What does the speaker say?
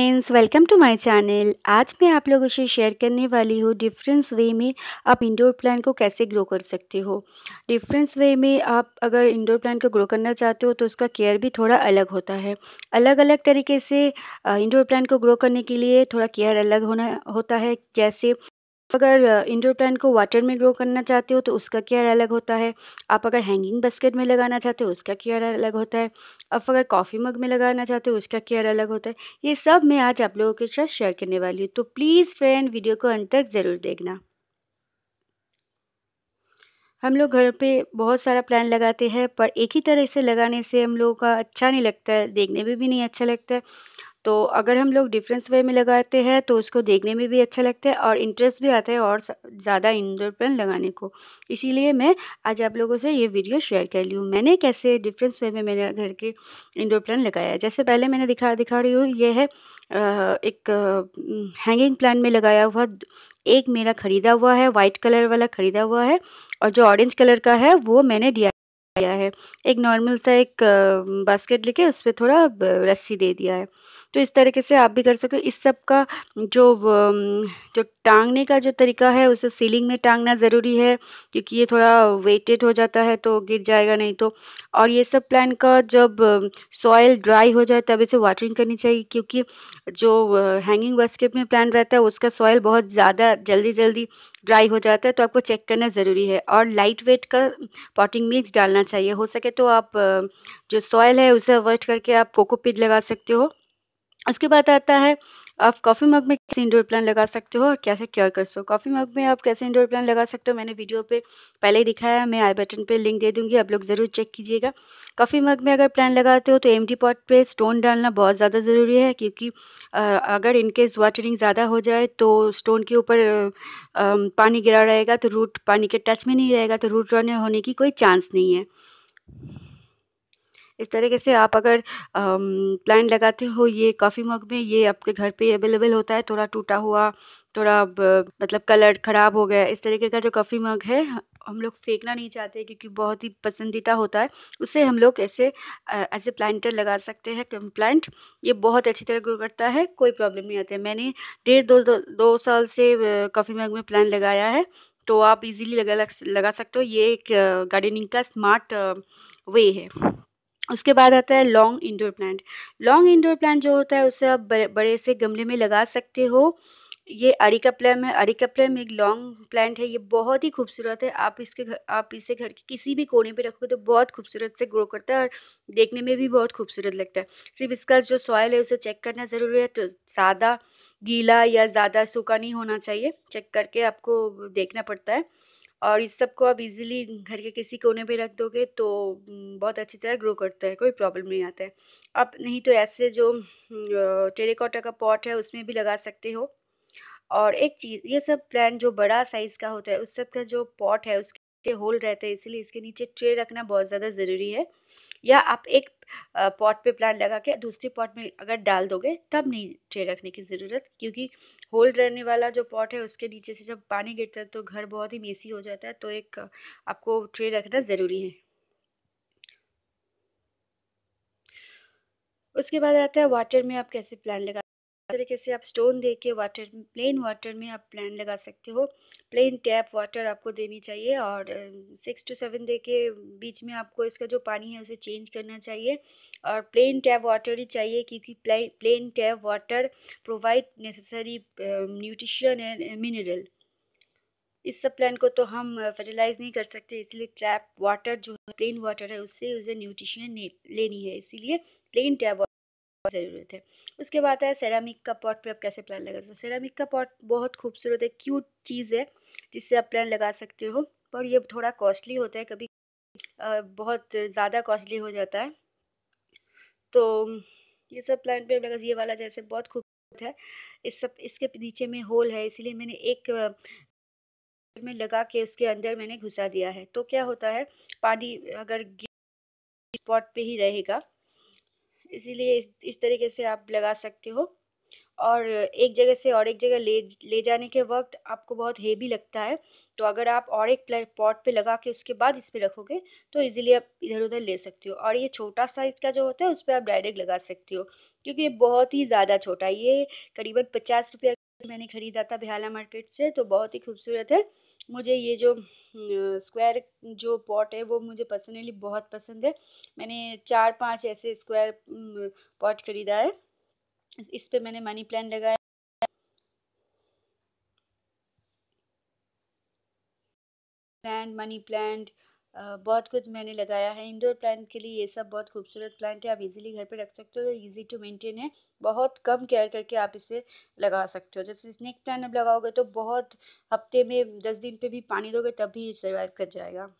friends welcome to my channel आज मैं आप लोगों से शेयर करने वाली हूँ डिफरेंस वे में आप इंडोर प्लांट को कैसे ग्रो कर सकते हो डिफरेंस वे में आप अगर इंडोर प्लांट को ग्रो करना चाहते हो तो उसका केयर भी थोड़ा अलग होता है अलग अलग तरीके से इंडोर प्लांट को ग्रो करने के लिए थोड़ा केयर अलग होना होता है जैसे अगर इंडोर प्लांट को वाटर में ग्रो करना चाहते हो तो उसका केयर अलग होता है आप अगर हैंगिंग बास्केट में लगाना चाहते हो उसका केयर अलग होता है आप अगर कॉफ़ी मग में लगाना चाहते हो उसका केयर अलग होता है ये सब मैं आज आप लोगों के साथ शेयर करने वाली हूँ तो प्लीज़ फ्रेंड वीडियो को अंत तक ज़रूर देखना हम लोग घर पे बहुत सारा प्लान लगाते हैं पर एक ही तरह से लगाने से हम लोगों का अच्छा नहीं लगता है देखने में भी, भी नहीं अच्छा लगता है तो अगर हम लोग डिफरेंस वे में लगाते हैं तो उसको देखने में भी अच्छा लगता है और इंटरेस्ट भी आता है और ज़्यादा इंडोर प्लान लगाने को इसीलिए मैं आज आप लोगों से ये वीडियो शेयर कर ली हूँ मैंने कैसे डिफरेंस वे में मेरे घर के इंडोर प्लान लगाया है जैसे पहले मैंने दिखा दिखा रही हूँ ये है एक हैंगिंग प्लान में लगाया हुआ एक मेरा ख़रीदा हुआ है वाइट कलर वाला ख़रीदा हुआ है और जो ऑरेंज कलर का है वो मैंने दिया दिया है एक नॉर्मल सा एक बास्केट लेके उस पर थोड़ा रस्सी दे दिया है तो इस तरीके से आप भी कर सकते हो इस सब का जो जो टांगने का जो तरीका है उसे सीलिंग में टांगना ज़रूरी है क्योंकि ये थोड़ा वेटेड हो जाता है तो गिर जाएगा नहीं तो और ये सब प्लान का जब सॉयल ड्राई हो जाए तब इसे वाटरिंग करनी चाहिए क्योंकि जो हैंगिंग बास्केट में प्लान रहता है उसका सॉयल बहुत ज़्यादा जल्दी जल्दी ड्राई हो जाता है तो आपको चेक करना ज़रूरी है और लाइट वेट का पॉटिंग मिक्स डालना चाहिए हो सके तो आप जो सॉयल है उसे अवॉइड करके आप कोकोपीट लगा सकते हो उसके बाद आता है आप कॉफ़ी मग में कैसे इंडोर प्लांट लगा सकते हो और कैसे क्योर कर सकते हो कॉफ़ी मग में आप कैसे इंडोर प्लांट लगा सकते हो मैंने वीडियो पे पहले ही दिखाया मैं आई बटन पे लिंक दे दूंगी आप लोग ज़रूर चेक कीजिएगा कॉफ़ी मग में अगर प्लांट लगाते हो तो एम पॉट पे स्टोन डालना बहुत ज़्यादा ज़रूरी है क्योंकि अगर इनकेस वाटरिंग ज़्यादा हो जाए तो स्टोन के ऊपर पानी गिरा रहेगा तो रूट पानी के टच में नहीं रहेगा तो रूट रोने होने की कोई चांस नहीं है इस तरीके से आप अगर प्लांट लगाते हो ये कॉफ़ी मग में ये आपके घर पे अवेलेबल होता है थोड़ा टूटा हुआ थोड़ा मतलब कलर ख़राब हो गया इस तरीके का जो कॉफ़ी मग है हम लोग फेंकना नहीं चाहते क्योंकि बहुत ही पसंदीदा होता है उससे हम लोग ऐसे एज ए प्लांटर लगा सकते हैं प्लांट ये बहुत अच्छी तरह ग्रो करता है कोई प्रॉब्लम नहीं आती है मैंने डेढ़ दो, दो दो साल से कॉफ़ी मग में प्लांट लगाया है तो आप इजीली लगा लगा सकते हो ये एक गार्डनिंग का स्मार्ट वे है उसके बाद आता है long indoor plant long indoor plant जो होता है उसे आप बड़े बड़े से गमले में लगा सकते हो ये अरिका है अरिका एक लॉन्ग प्लांट है ये बहुत ही खूबसूरत है आप इसके घर आप इसे घर के किसी भी कोने पे रखोगे तो बहुत खूबसूरत से ग्रो करता है और देखने में भी बहुत खूबसूरत लगता है सिर्फ इसका जो सॉयल है उसे चेक करना ज़रूरी है तो ज़्यादा गीला या ज़्यादा सूखा नहीं होना चाहिए चेक करके आपको देखना पड़ता है और इस सब को आप इजीली घर के किसी कोने पे रख दोगे तो बहुत अच्छी तरह ग्रो करता है कोई प्रॉब्लम नहीं आता है अब नहीं तो ऐसे जो टेरेकोटा का पॉट है उसमें भी लगा सकते हो और एक चीज़ ये सब प्लान जो बड़ा साइज़ का होता है उस सब का जो पॉट है उसके के होल रहते हैं इसीलिए इसके नीचे ट्रे रखना बहुत ज़्यादा ज़रूरी है या आप एक पॉट पे प्लांट लगा के दूसरे पॉट में अगर डाल दोगे तब नहीं ट्रे रखने की ज़रूरत क्योंकि होल रहने वाला जो पॉट है उसके नीचे से जब पानी गिरता है तो घर बहुत ही मेसी हो जाता है तो एक आपको ट्रे रखना ज़रूरी है उसके बाद आता है वाटर में आप कैसे प्लान लगा तरीके से आप स्टोन दे के वाटर प्लेन वाटर में आप प्लान लगा सकते हो प्लेन टैप वाटर आपको देनी चाहिए और सिक्स टू सेवन दे के बीच में आपको इसका जो पानी है उसे चेंज करना चाहिए और प्लेन टैप वाटर ही चाहिए क्योंकि plain tap water provide necessary nutrition and mineral इस सब प्लान को तो हम फर्टिलाइज नहीं कर सकते इसलिए टैप वाटर जो प्लेन वाटर है उससे उसे न्यूट्रिशन लेनी है इसीलिए प्लेन टैप ज़रूरत है उसके बाद है सेरामिक का पॉट पे आप कैसे प्लान लगा सकते हो सेरामिक का पॉट बहुत खूबसूरत है क्यूट चीज़ है जिससे आप प्लान लगा सकते हो पर ये थोड़ा कॉस्टली होता है कभी बहुत ज़्यादा कॉस्टली हो जाता है तो ये सब प्लान पे लगा ये वाला जैसे बहुत खूबसूरत है इस सब इसके नीचे में होल है इसलिए मैंने एक में लगा के उसके अंदर मैंने घुसा दिया है तो क्या होता है पानी अगर स्पॉट पे ही रहेगा इसीलिए इस इस तरीके से आप लगा सकते हो और एक जगह से और एक जगह ले ले जाने के वक्त आपको बहुत हेवी लगता है तो अगर आप और एक पॉट पे लगा के उसके बाद इस पर रखोगे तो इजीली आप इधर उधर ले सकते हो और ये छोटा साइज़ का जो होता है उस पर आप डायरेक्ट लगा सकते हो क्योंकि ये बहुत ही ज़्यादा छोटा है ये करीबन पचास रुपया मैंने ख़रीदा था भ्याला मार्केट से तो बहुत ही खूबसूरत है मुझे ये जो स्क्वायर जो पॉट है वो मुझे पर्सनली बहुत पसंद है मैंने चार पांच ऐसे स्क्वायर पॉट ख़रीदा है इस पे मैंने मनी प्लान लगाया प्लांट मनी प्लांट बहुत कुछ मैंने लगाया है इंडोर प्लांट के लिए ये सब बहुत खूबसूरत प्लांट है आप इजीली घर पे रख सकते हो इजी टू मेंटेन है बहुत कम केयर करके आप इसे लगा सकते हो जैसे स्नेक प्लांट अब लगाओगे तो बहुत हफ्ते में दस दिन पे भी पानी दोगे तब भी ये सर्वाइव कर जाएगा